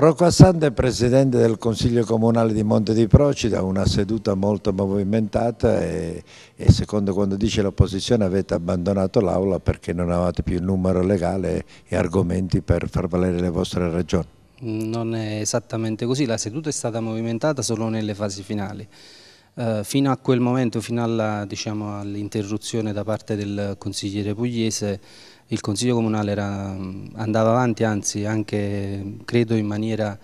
Rocco Assante è presidente del Consiglio Comunale di Monte di Procida, una seduta molto movimentata e, e secondo quando dice l'opposizione avete abbandonato l'aula perché non avevate più il numero legale e argomenti per far valere le vostre ragioni. Non è esattamente così, la seduta è stata movimentata solo nelle fasi finali. Eh, fino a quel momento, fino diciamo, all'interruzione diciamo, all da parte del consigliere pugliese, il Consiglio Comunale era, mm, andava avanti, anzi anche credo in maniera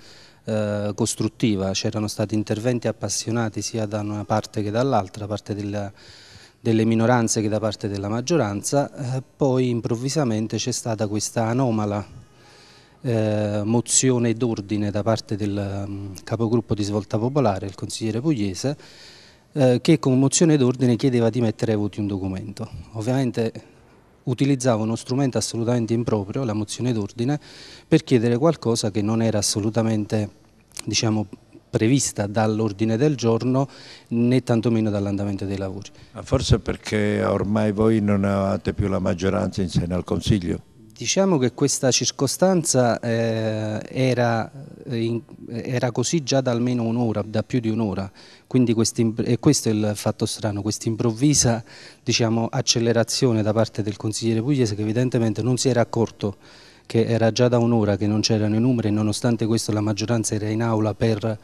eh, costruttiva, c'erano stati interventi appassionati sia da una parte che dall'altra, da parte della, delle minoranze che da parte della maggioranza, eh, poi improvvisamente c'è stata questa anomala eh, mozione d'ordine da parte del mm, capogruppo di Svolta Popolare, il consigliere pugliese, eh, che con mozione d'ordine chiedeva di mettere ai voti un documento. Ovviamente utilizzava uno strumento assolutamente improprio, la mozione d'ordine, per chiedere qualcosa che non era assolutamente diciamo, prevista dall'ordine del giorno né tantomeno dall'andamento dei lavori. Forse perché ormai voi non avete più la maggioranza in seno al Consiglio? Diciamo che questa circostanza eh, era, eh, in, era, così già da almeno un'ora, da più di un'ora, quindi questo è il fatto strano, questa improvvisa diciamo, accelerazione da parte del consigliere pugliese che evidentemente non si era accorto che era già da un'ora che non c'erano i numeri e nonostante questo la maggioranza era in aula per,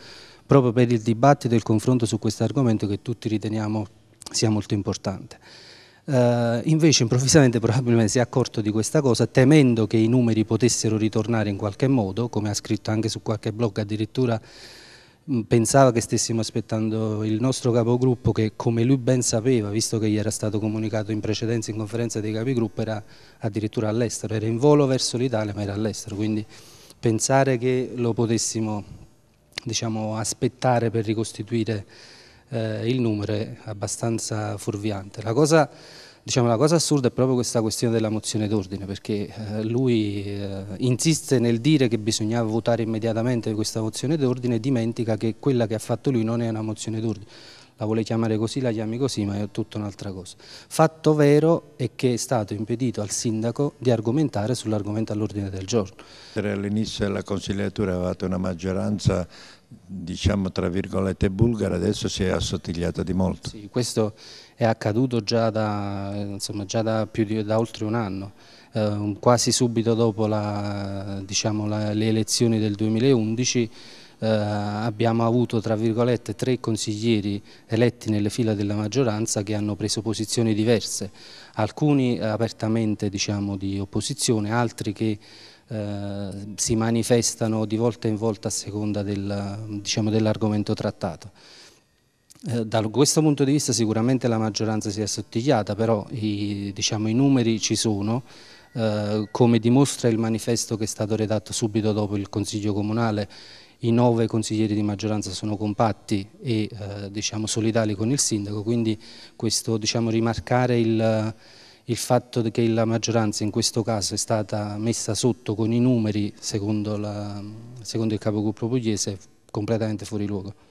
proprio per il dibattito e il confronto su questo argomento che tutti riteniamo sia molto importante eh, invece improvvisamente probabilmente si è accorto di questa cosa temendo che i numeri potessero ritornare in qualche modo, come ha scritto anche su qualche blog addirittura mh, mm, pensava che stessimo aspettando il nostro capogruppo che come lui ben sapeva, visto che gli era stato comunicato in precedenza in conferenza dei capigruppo, era addirittura all'estero, era in volo verso l'Italia ma era all'estero, quindi pensare che lo potessimo diciamo, aspettare per ricostituire eh, il numero è abbastanza fuorviante. La cosa Diciamo, la cosa assurda è proprio questa questione della mozione d'ordine, perché eh, lui eh, insiste nel dire che bisognava votare immediatamente questa mozione d'ordine e dimentica che quella che ha fatto lui non è una mozione d'ordine la vuole chiamare così, la chiami così, ma è tutta un'altra cosa. Fatto vero è che è stato impedito al sindaco di argomentare sull'argomento all'ordine del giorno. All'inizio della consigliatura avevate una maggioranza diciamo tra virgolette bulgara, adesso si è assottigliata di molto. Sì, questo è accaduto già da, insomma, già da, di, da oltre un anno. Eh, quasi subito dopo la, diciamo, la, le elezioni del 2011 eh, abbiamo avuto tra virgolette tre consiglieri eletti nelle fila della maggioranza che hanno preso posizioni diverse, alcuni apertamente diciamo, di opposizione, altri che eh, si manifestano di volta in volta a seconda del, diciamo, dell'argomento trattato. Eh, da questo punto di vista sicuramente la maggioranza si è assottigliata, però i, diciamo, i numeri ci sono Uh, come dimostra il manifesto che è stato redatto subito dopo il Consiglio Comunale i nove consiglieri di maggioranza sono compatti e eh, diciamo, solidali con il sindaco, quindi questo diciamo, rimarcare il, il, fatto che la maggioranza in questo caso è stata messa sotto con i numeri secondo, la, secondo il capogruppo pugliese è completamente fuori luogo.